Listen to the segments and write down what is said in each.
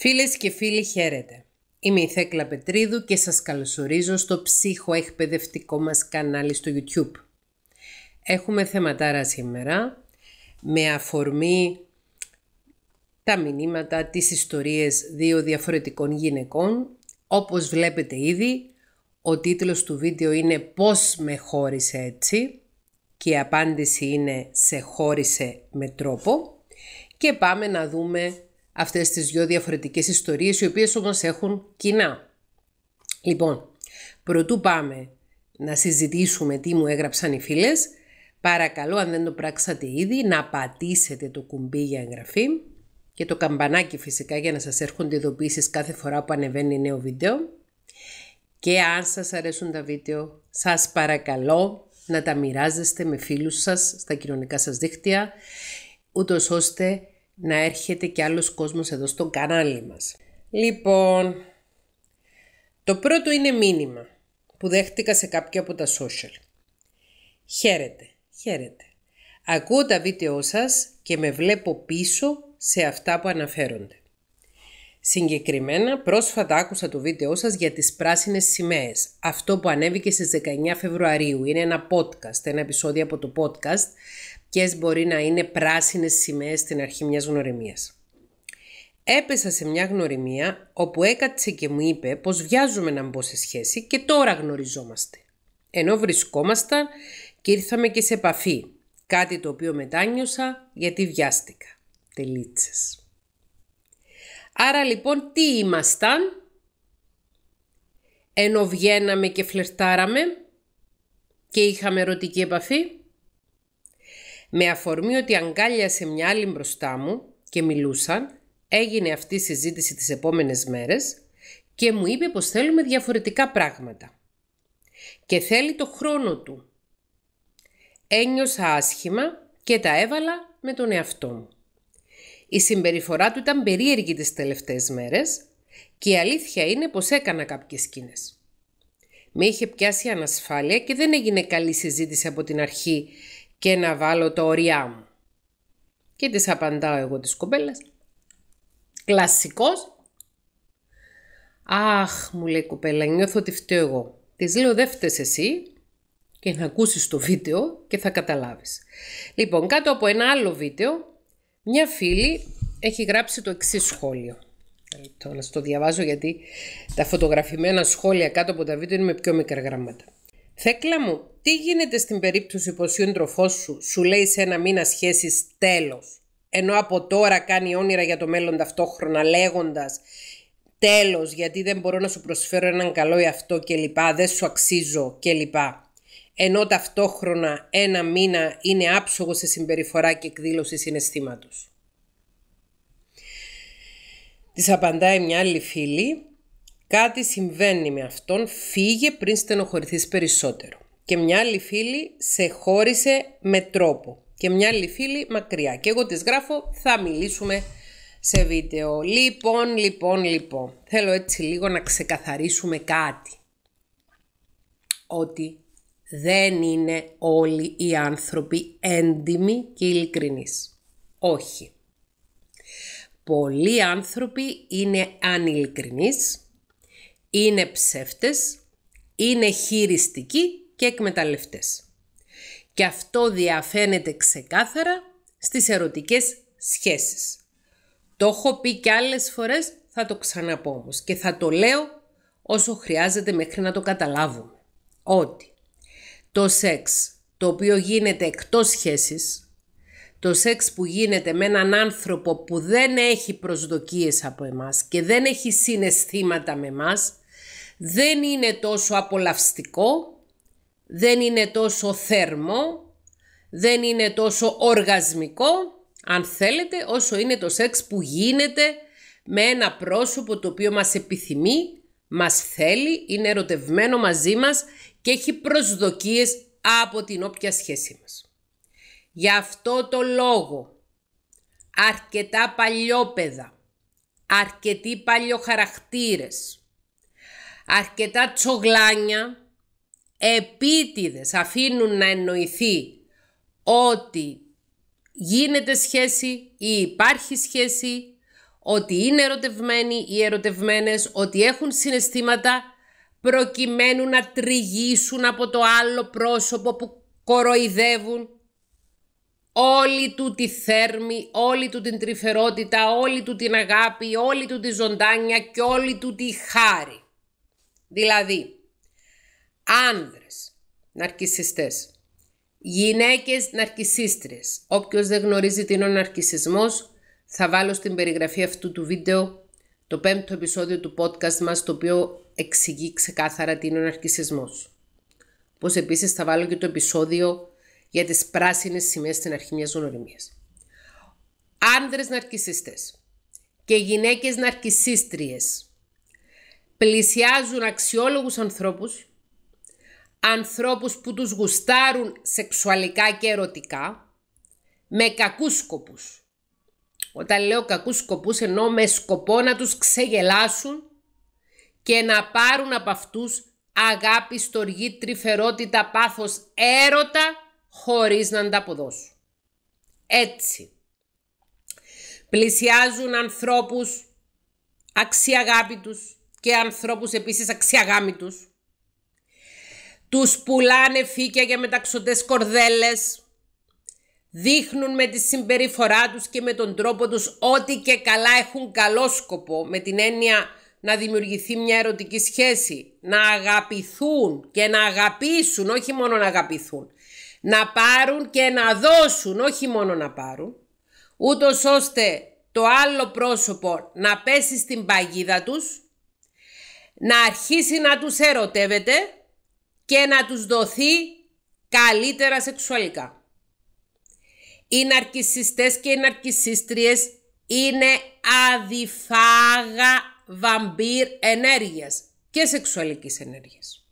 Φίλες και φίλοι χαίρετε. Είμαι η Θέκλα Πετρίδου και σας καλωσορίζω στο ψυχοεκπαιδευτικό μας κανάλι στο YouTube. Έχουμε θεματάρα σήμερα με αφορμή τα μηνύματα, τις ιστορίες δύο διαφορετικών γυναικών. Όπως βλέπετε ήδη, ο τίτλος του βίντεο είναι «Πώς με χώρισε έτσι» και η απάντηση είναι «Σε χώρισε με τρόπο» και πάμε να δούμε Αυτές τις δύο διαφορετικές ιστορίες, οι οποίες όμως έχουν κοινά. Λοιπόν, προτού πάμε να συζητήσουμε τι μου έγραψαν οι φίλες, παρακαλώ αν δεν το πράξατε ήδη να πατήσετε το κουμπί για εγγραφή και το καμπανάκι φυσικά για να σας έρχονται ειδοποιήσεις κάθε φορά που ανεβαίνει νέο βίντεο. Και αν σας αρέσουν τα βίντεο, σας παρακαλώ να τα μοιράζεστε με φίλους σας στα κοινωνικά σας δίκτυα, ούτως ώστε να έρχεται και άλλος κόσμος εδώ στο κανάλι μας. Λοιπόν, το πρώτο είναι μήνυμα που δέχτηκα σε κάποια από τα social. Χαίρετε, χαίρετε. Ακούω τα βίντεο σας και με βλέπω πίσω σε αυτά που αναφέρονται. Συγκεκριμένα, πρόσφατα άκουσα το βίντεο σας για τις πράσινες σημαίες. Αυτό που ανέβηκε στις 19 Φεβρουαρίου είναι ένα podcast, ένα επεισόδιο από το podcast ποιε μπορεί να είναι πράσινες σημαίες στην αρχή μιας γνωριμίας. Έπεσα σε μια γνωριμία όπου έκατσε και μου είπε πως βιάζουμε να μπω σε σχέση και τώρα γνωριζόμαστε. Ενώ βρισκόμασταν και ήρθαμε και σε επαφή, κάτι το οποίο μετάνιωσα γιατί βιάστηκα. Τελίτσες. Άρα λοιπόν τι ήμασταν, ενώ βγαίναμε και φλερτάραμε και είχαμε ερωτική επαφή, με αφορμή ότι αγκάλιασε μια άλλη μπροστά μου και μιλούσαν, έγινε αυτή η συζήτηση τις επόμενες μέρες και μου είπε πως θέλουμε διαφορετικά πράγματα. Και θέλει το χρόνο του. Ένιωσα άσχημα και τα έβαλα με τον εαυτό μου. Η συμπεριφορά του ήταν περίεργη τις τελευταίες μέρες και η αλήθεια είναι πως έκανα κάποιες σκήνες. Με είχε πιάσει ανασφάλεια και δεν έγινε καλή συζήτηση από την αρχή και να βάλω το ωριά μου. Και τις απαντάω εγώ τις κοπέλας. Κλασικός. Αχ, μου λέει κοπέλα, νιώθω ότι φταίω εγώ. Της λέω δεν φταίς εσύ και να ακούσεις το βίντεο και θα καταλάβεις. Λοιπόν, κάτω από ένα άλλο βίντεο, μια φίλη έχει γράψει το εξής σχόλιο. Ε, το να το διαβάζω γιατί τα φωτογραφημένα σχόλια κάτω από τα βίντεο είναι με πιο μικρά γράμματα. Θέκλα μου, τι γίνεται στην περίπτωση που ο σύντροφό σου σου λέει σε ένα μήνα σχέσεις τέλος, ενώ από τώρα κάνει όνειρα για το μέλλον ταυτόχρονα λέγοντας τέλος γιατί δεν μπορώ να σου προσφέρω έναν καλό εαυτό κλπ, δεν σου αξίζω κλπ. Ενώ ταυτόχρονα ένα μήνα είναι άψογο σε συμπεριφορά και εκδήλωση συναισθήματος. Της απαντάει μια άλλη φίλη, κάτι συμβαίνει με αυτόν, φύγε πριν στενοχωρηθείς περισσότερο και μια άλλη φίλη σε χώρισε με τρόπο και μια άλλη φίλη μακριά. Και εγώ τις γράφω, θα μιλήσουμε σε βίντεο. Λοιπόν, λοιπόν, λοιπόν, θέλω έτσι λίγο να ξεκαθαρίσουμε κάτι. Ότι δεν είναι όλοι οι άνθρωποι έντιμοι και ειλικρινείς. Όχι. Πολλοί άνθρωποι είναι ανηλικρινείς, είναι ψεύτες, είναι χειριστικοί και εκμεταλλευτές. Και αυτό διαφαίνεται ξεκάθαρα στις ερωτικές σχέσεις. Το έχω πει και άλλες φορές, θα το ξαναπώ όμως και θα το λέω όσο χρειάζεται μέχρι να το καταλάβουμε. Ότι το σεξ το οποίο γίνεται εκτός σχέσης, το σεξ που γίνεται με έναν άνθρωπο που δεν έχει προσδοκίες από εμάς και δεν έχει συναισθήματα με εμάς δεν είναι τόσο απολαυστικό δεν είναι τόσο θέρμο, δεν είναι τόσο οργασμικό, αν θέλετε, όσο είναι το σεξ που γίνεται με ένα πρόσωπο το οποίο μας επιθυμεί, μας θέλει, είναι ερωτευμένο μαζί μας και έχει προσδοκίες από την όποια σχέση μας. Γι' αυτό το λόγο, αρκετά παλιόπαιδα, αρκετοί παλιοχαρακτήρες, αρκετά τσογλάνια, επίτηδες αφήνουν να εννοηθεί ότι γίνεται σχέση ή υπάρχει σχέση, ότι είναι ερωτευμένοι ή ερωτευμένες, ότι έχουν συναισθήματα προκειμένου να τριγύσουν από το άλλο πρόσωπο που κοροϊδεύουν. Όλη του τη θέρμη, όλη του την τρυφερότητα, όλη του την αγάπη, όλη του τη ζωντάνια και όλη του τη χάρη. Δηλαδή, άνδρες ναρκισιστές, γυναίκες ναρκισίστρες. Όποιος δεν γνωρίζει τι είναι ο ναρκισισμός, θα βάλω στην περιγραφή αυτού του βίντεο το πέμπτο επεισόδιο του podcast μας, το οποίο εξηγεί ξεκάθαρα τι είναι ο ναρκισισμός. Πώς επίσης θα βάλω και το επεισόδιο για τις πράσινες σημαίες στην αρχή μιας γνωριμίας. Άνδρες ναρκισίστες και γυναίκες ναρκισίστριες πλησιάζουν αξιόλογους ανθρώπους ανθρώπους που τους γουστάρουν σεξουαλικά και ερωτικά με κακούς σκοπούς. Όταν λέω κακούς σκοπούς εννοώ με σκοπό να τους ξεγελάσουν και να πάρουν από αυτούς αγάπη, στοργή, τρυφερότητα, πάθος, έρωτα χωρίς να ανταποδώσουν. Έτσι. Πλησιάζουν ανθρώπους αξιαγάπητους και ανθρώπους επίσης αξιαγάμητους τους πουλάνε φύκια για μεταξωτές κορδέλες. Δείχνουν με τη συμπεριφορά τους και με τον τρόπο τους ότι και καλά έχουν καλό σκοπό με την έννοια να δημιουργηθεί μια ερωτική σχέση, να αγαπηθούν και να αγαπήσουν, όχι μόνο να αγαπηθούν, να πάρουν και να δώσουν, όχι μόνο να πάρουν, ούτως ώστε το άλλο πρόσωπο να πέσει στην παγίδα τους, να αρχίσει να τους ερωτεύεται και να τους δοθεί καλύτερα σεξουαλικά. Οι ναρκισιστές και οι ναρκισίστριες είναι αδιφάγα βαμπύρ ενέργειας και σεξουαλικής ενέργειας.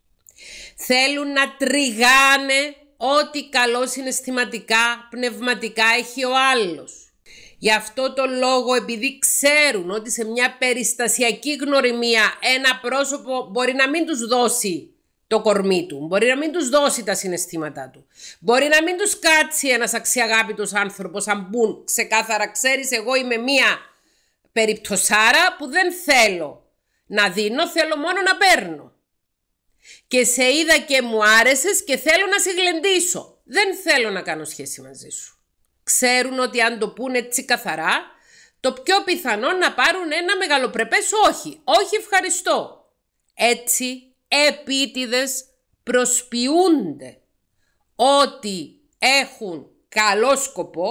Θέλουν να τριγάνε ό,τι καλό συναισθηματικά, πνευματικά έχει ο άλλος. Γι' αυτό το λόγο επειδή ξέρουν ότι σε μια περιστασιακή γνωριμία ένα πρόσωπο μπορεί να μην τους δώσει το κορμί του. Μπορεί να μην τους δώσει τα συναισθήματά του. Μπορεί να μην τους κάτσει ένας αξιαγάπητος άνθρωπος αν μπουν ξεκάθαρα. ξέρεις εγώ είμαι μία περιπτωσάρα που δεν θέλω να δίνω, θέλω μόνο να παίρνω. Και σε είδα και μου άρεσες και θέλω να σε γλεντήσω. Δεν θέλω να κάνω σχέση μαζί σου. Ξέρουν ότι αν το πούνε έτσι καθαρά, το πιο πιθανό να πάρουν ένα μεγαλοπρεπές όχι. Όχι ευχαριστώ. Έτσι επίτηδες προσποιούνται ότι έχουν καλό σκοπό,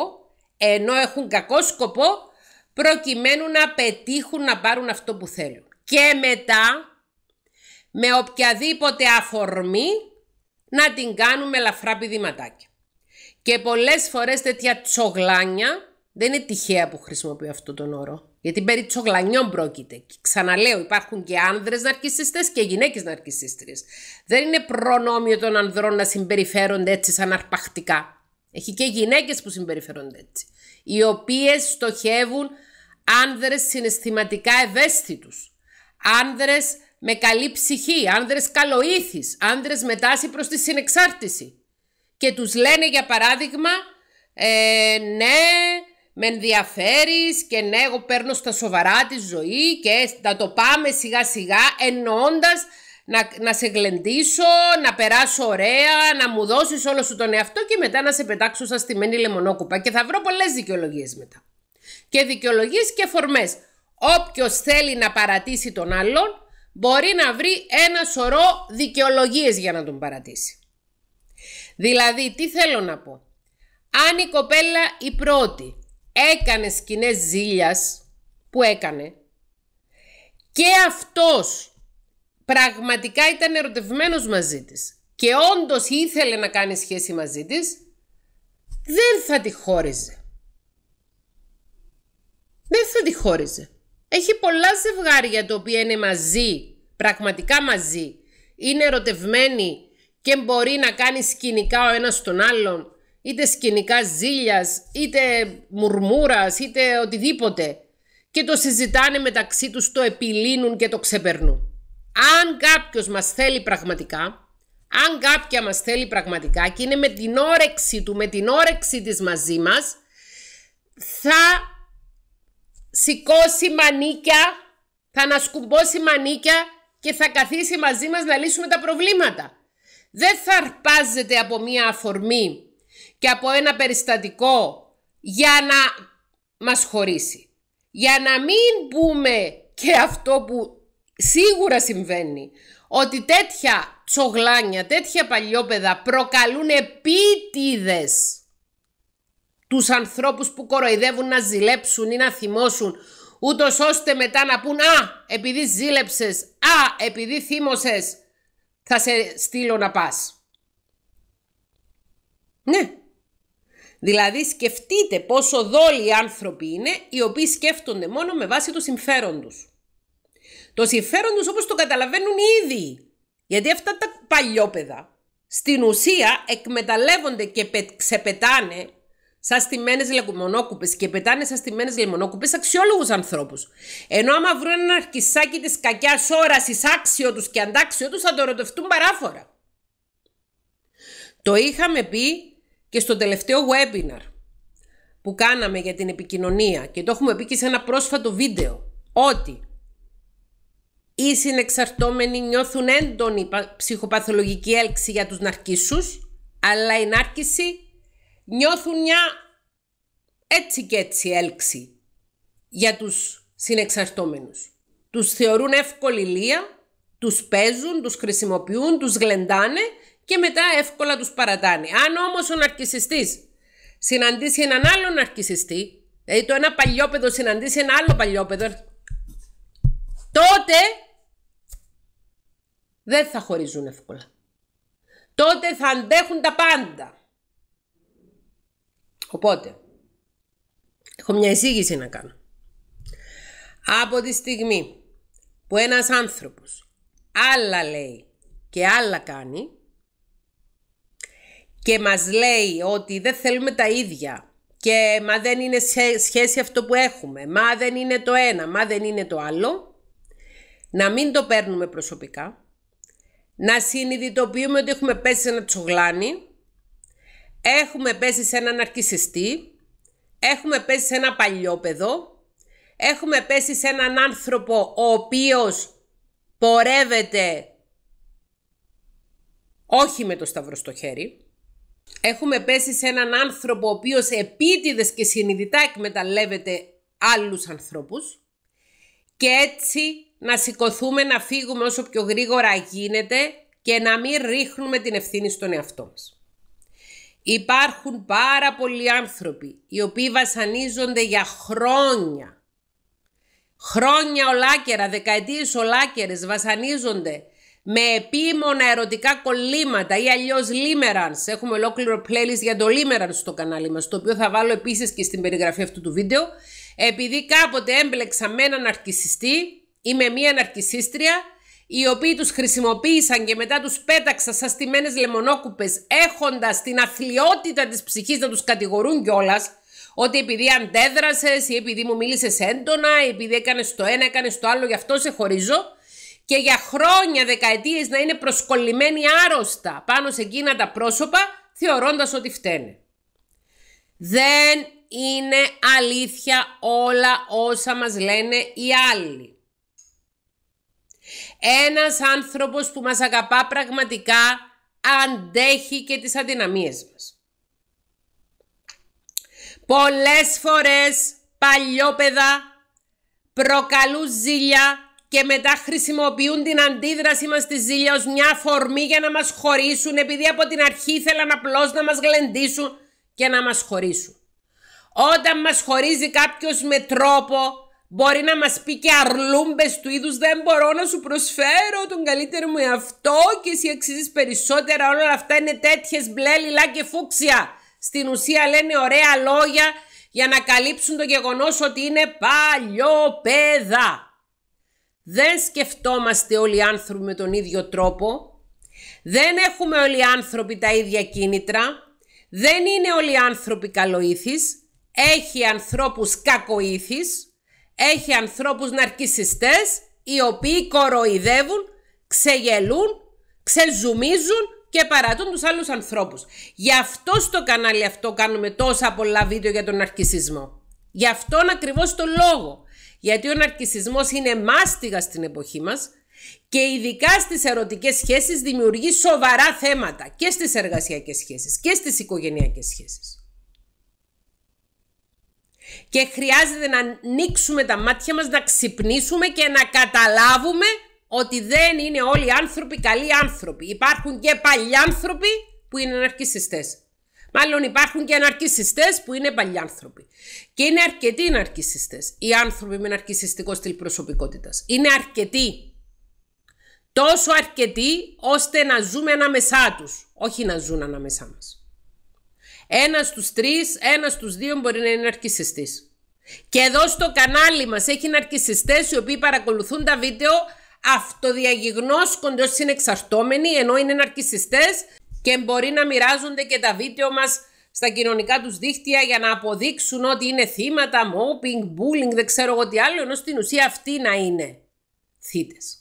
ενώ έχουν κακό σκοπό, προκειμένου να πετύχουν να πάρουν αυτό που θέλουν. Και μετά, με οποιαδήποτε αφορμή, να την κάνουμε λαφρά πηδηματάκια. Και πολλές φορές τέτοια τσογλάνια, δεν είναι τυχαία που χρησιμοποιώ αυτό τον όρο, γιατί περί τσογλανιών πρόκειται. Ξαναλέω, υπάρχουν και άνδρες ναρκισιστές και γυναίκες ναρκισίστριες. Δεν είναι προνόμιο των ανδρών να συμπεριφέρονται έτσι σαν αρπακτικά. Έχει και γυναίκες που συμπεριφέρονται έτσι. Οι οποίες στοχεύουν άνδρες συναισθηματικά ευαίσθητους. Άνδρες με καλή ψυχή, άνδρες καλοήθης, άνδρες με τάση προς τη συνεξάρτηση. Και τους λένε για παράδειγμα, ε, ναι, με ενδιαφέρεις και ναι, εγώ παίρνω στα σοβαρά τη ζωή και να το πάμε σιγά σιγά εννοώντας να, να σε γλεντήσω, να περάσω ωραία, να μου δώσεις όλο σου τον εαυτό και μετά να σε πετάξω σαν στημένη λεμονόκουπα και θα βρω πολλές δικαιολογίες μετά. Και δικαιολογίες και φορμές. Όποιος θέλει να παρατήσει τον άλλον μπορεί να βρει ένα σωρό δικαιολογίες για να τον παρατήσει. Δηλαδή, τι θέλω να πω. Αν η κοπέλα η πρώτη έκανε σκηνές Ζήλιας που έκανε και αυτός πραγματικά ήταν ερωτευμένος μαζί της και όντως ήθελε να κάνει σχέση μαζί της, δεν θα τη χώριζε. Δεν θα τη χώριζε. Έχει πολλά ζευγάρια τα οποία είναι μαζί, πραγματικά μαζί. Είναι ερωτευμένοι και μπορεί να κάνει σκηνικά ο ένας τον άλλον είτε σκηνικά ζήλιας, είτε μουρμούρας, είτε οτιδήποτε και το συζητάνε μεταξύ τους, το επιλύνουν και το ξεπερνούν. Αν κάποιος μας θέλει πραγματικά, αν κάποια μας θέλει πραγματικά και είναι με την όρεξή του, με την όρεξή της μαζί μας, θα σηκώσει μανίκια, θα ανασκουμπώσει μανίκια και θα καθίσει μαζί μας να λύσουμε τα προβλήματα. Δεν θα αρπάζεται από μία αφορμή και από ένα περιστατικό για να μας χωρίσει. Για να μην πούμε και αυτό που σίγουρα συμβαίνει, ότι τέτοια τσογλάνια, τέτοια παλιόπαιδα προκαλούν επίτηδες τους ανθρώπους που κοροϊδεύουν να ζηλέψουν ή να θυμώσουν, ούτως ώστε μετά να πούν «Α, επειδή ζήλεψες, α, επειδή θύμωσες, θα σε στείλω να πας». Ναι, Δηλαδή σκεφτείτε πόσο δόλοι οι άνθρωποι είναι οι οποίοι σκέφτονται μόνο με βάση το συμφέρον τους. Το συμφέρον τους όπως το καταλαβαίνουν ήδη. Γιατί αυτά τα παλιόπαιδα στην ουσία εκμεταλλεύονται και ξεπετάνε σαν στιμένες λεμονόκουπες και πετάνε σαν στιμένες λεμονόκουπες αξιόλογους ανθρώπους. Ενώ άμα βρουν ένα αρχισάκι της κακιάς όρασης άξιο τους και αντάξιο τους θα το ρωτευτούν παράφορα. Το είχαμε πει και στο τελευταίο webinar που κάναμε για την επικοινωνία και το έχουμε πει και σε ένα πρόσφατο βίντεο ότι οι συνεξαρτώμενοι νιώθουν έντονη ψυχοπαθολογική έλξη για τους ναρκίσους αλλά οι νάρκισοι νιώθουν μια έτσι και έτσι έλξη για τους συνεξαρτώμενους. Τους θεωρούν εύκολη λία, τους παίζουν, τους χρησιμοποιούν, τους γλεντάνε και μετά εύκολα τους παρατάνει. Αν όμως ο ναρκισιστής συναντήσει έναν άλλο ναρκισιστή, δηλαδή το ένα παλιό παιδό συναντήσει ένα άλλο παλιό παιδό, τότε δεν θα χωρίζουν εύκολα. Τότε θα αντέχουν τα πάντα. Οπότε, έχω μια εισήγηση να κάνω. Από τη στιγμή που ένας άνθρωπος άλλα λέει και άλλα κάνει, και μας λέει ότι δεν θέλουμε τα ίδια και μα δεν είναι σχέση αυτό που έχουμε, μα δεν είναι το ένα, μα δεν είναι το άλλο, να μην το παίρνουμε προσωπικά, να συνειδητοποιούμε ότι έχουμε πέσει σε ένα τσογλάνι, έχουμε πέσει σε έναν αρκισιστή, έχουμε πέσει σε ένα παλιόπεδο, έχουμε πέσει σε έναν άνθρωπο ο οποίος πορεύεται όχι με το σταυρό στο χέρι, Έχουμε πέσει σε έναν άνθρωπο ο οποίος επίτηδες και συνειδητά εκμεταλλεύεται άλλους ανθρώπους και έτσι να σηκωθούμε να φύγουμε όσο πιο γρήγορα γίνεται και να μην ρίχνουμε την ευθύνη στον εαυτό μας. Υπάρχουν πάρα πολλοί άνθρωποι οι οποίοι βασανίζονται για χρόνια. Χρόνια ολάκερα, δεκαετίες ολάκερες βασανίζονται με επίμονα ερωτικά κολλήματα ή αλλιώς limerance. Έχουμε ολόκληρο playlist για το limerance στο κανάλι μας, το οποίο θα βάλω επίσης και στην περιγραφή αυτού του βίντεο. Επειδή κάποτε έμπλεξα με έναν αρκισιστή ή με μία ναρκισίστρια, οι οποίοι τους χρησιμοποίησαν και μετά τους πέταξα σαν στιμένες λεμονόκουπες, έχοντας την αθλειότητα της ψυχής να τους κατηγορούν κιόλας. Ότι επειδή αντέδρασες ή επειδή μου μίλησες έντονα, ή επειδή έκανες το ένα, έκανες το άλλο, γι' αυτό σε χωρίζω και για χρόνια, δεκαετίες να είναι προσκολλημένοι άρρωστα πάνω σε εκείνα τα πρόσωπα, θεωρώντας ότι φταίνε. Δεν είναι αλήθεια όλα όσα μας λένε οι άλλοι. Ένας άνθρωπος που μας αγαπά πραγματικά αντέχει και τις αδυναμίες μας. Πολλές φορές παλιόπαιδα προκαλούν ζήλια και μετά χρησιμοποιούν την αντίδραση μας στη ζήλια ως μια αφορμή για να μας χωρίσουν επειδή από την αρχή ήθελαν απλώς να μας γλεντήσουν και να μας χωρίσουν. Όταν μας χωρίζει κάποιος με τρόπο μπορεί να μας πει και αρλούμπες του είδους δεν μπορώ να σου προσφέρω τον καλύτερο μου εαυτό και εσύ αξίζεις περισσότερα όλα αυτά είναι τέτοιες μπλε λιλά και φούξια. Στην ουσία λένε ωραία λόγια για να καλύψουν το γεγονός ότι είναι παλιό παιδά. Δεν σκεφτόμαστε όλοι οι άνθρωποι με τον ίδιο τρόπο. Δεν έχουμε όλοι οι άνθρωποι τα ίδια κίνητρα. Δεν είναι όλοι οι άνθρωποι καλοήθης. Έχει ανθρώπους κακοήθης. Έχει ανθρώπους ναρκισιστές οι οποίοι κοροϊδεύουν, ξεγελούν, ξεζουμίζουν και παρατούν τους άλλους ανθρώπους. Γι' αυτό στο κανάλι αυτό κάνουμε τόσα πολλά βίντεο για τον ναρκισισμό. Γι' αυτόν ακριβώς το λόγο. Γιατί ο ναρκισισμός είναι μάστιγα στην εποχή μας και ειδικά στις ερωτικές σχέσεις δημιουργεί σοβαρά θέματα και στις εργασιακές σχέσεις και στις οικογενειακές σχέσεις. Και χρειάζεται να ανοίξουμε τα μάτια μας, να ξυπνήσουμε και να καταλάβουμε ότι δεν είναι όλοι οι άνθρωποι καλοί άνθρωποι. Υπάρχουν και άνθρωποι που είναι ναρκισιστές. Μάλλον υπάρχουν και αναρκιστέ που είναι παλιά άνθρωποι. Και είναι αρκετοί αναρκιστέ. Οι άνθρωποι με αναρκησιστικό στυλ προσωπικότητας. Είναι αρκετοί. Τόσο αρκετοί ώστε να ζούμε ανάμεσά τους. Όχι να ζουν ανάμεσά μας. Ένας στους τρεις, ένας στους δύο μπορεί να είναι αρκιστή. Και εδώ στο κανάλι μας έχει ναρκιστέ οι οποίοι παρακολουθούν τα βίντεο αυτοδιαγιγνώσκονται είναι συνεξαρτώμενοι ενώ είναι ναρκιστές και μπορεί να μοιράζονται και τα βίντεο μας στα κοινωνικά τους δίχτυα για να αποδείξουν ότι είναι θύματα, mobbing, bullying, δεν ξέρω εγώ τι άλλο, ενώ στην ουσία αυτοί να είναι θύτες.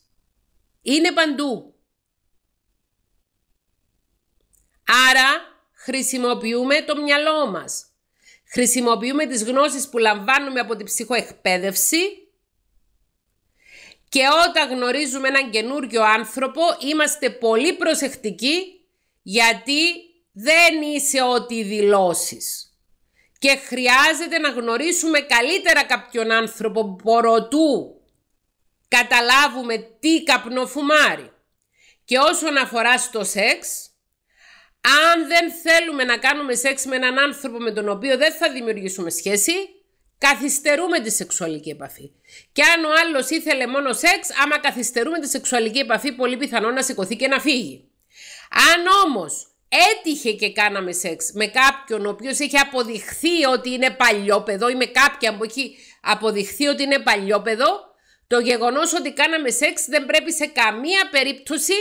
Είναι παντού. Άρα χρησιμοποιούμε το μυαλό μας. Χρησιμοποιούμε τις γνώσεις που λαμβάνουμε από την ψυχοεκπαίδευση και όταν γνωρίζουμε έναν καινούριο άνθρωπο είμαστε πολύ προσεκτικοί γιατί δεν είσαι ό,τι δηλώσεις. Και χρειάζεται να γνωρίσουμε καλύτερα κάποιον άνθρωπο προτού καταλάβουμε τι καπνό Και όσον αφορά στο σεξ, αν δεν θέλουμε να κάνουμε σεξ με έναν άνθρωπο με τον οποίο δεν θα δημιουργήσουμε σχέση, καθυστερούμε τη σεξουαλική επαφή. Και αν ο άλλος ήθελε μόνο σεξ, άμα καθυστερούμε τη σεξουαλική επαφή, πολύ πιθανό να σηκωθεί και να φύγει. Αν όμως έτυχε και κάναμε σεξ με κάποιον ο οποίος έχει αποδειχθεί ότι είναι παλιόπαιδο ή με κάποια που έχει αποδειχθεί ότι είναι παλιόπαιδο, το γεγονός ότι κάναμε σεξ δεν πρέπει σε καμία περίπτωση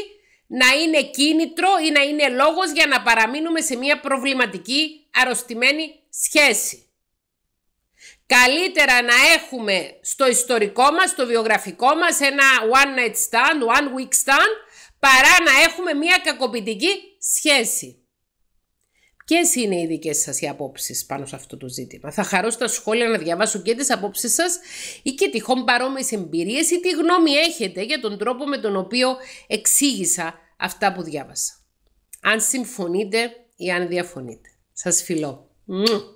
να είναι κίνητρο ή να είναι λόγος για να παραμείνουμε σε μια προβληματική αρρωστημένη σχέση. Καλύτερα να έχουμε στο ιστορικό μας, στο βιογραφικό μας ένα one night stand, one week stand, παρά να έχουμε μια κακοποιητική σχέση. Ποιες είναι οι δικές σας οι απόψεις πάνω σε αυτό το ζήτημα. Θα χαρώ στα σχόλια να διαβάσω και τις απόψεις σας ή και τυχόν παρόμοιες εμπειρίες ή τι γνώμη έχετε για τον τρόπο με τον οποίο εξήγησα αυτά που διάβασα. Αν συμφωνείτε ή αν διαφωνείτε. Σας φιλώ.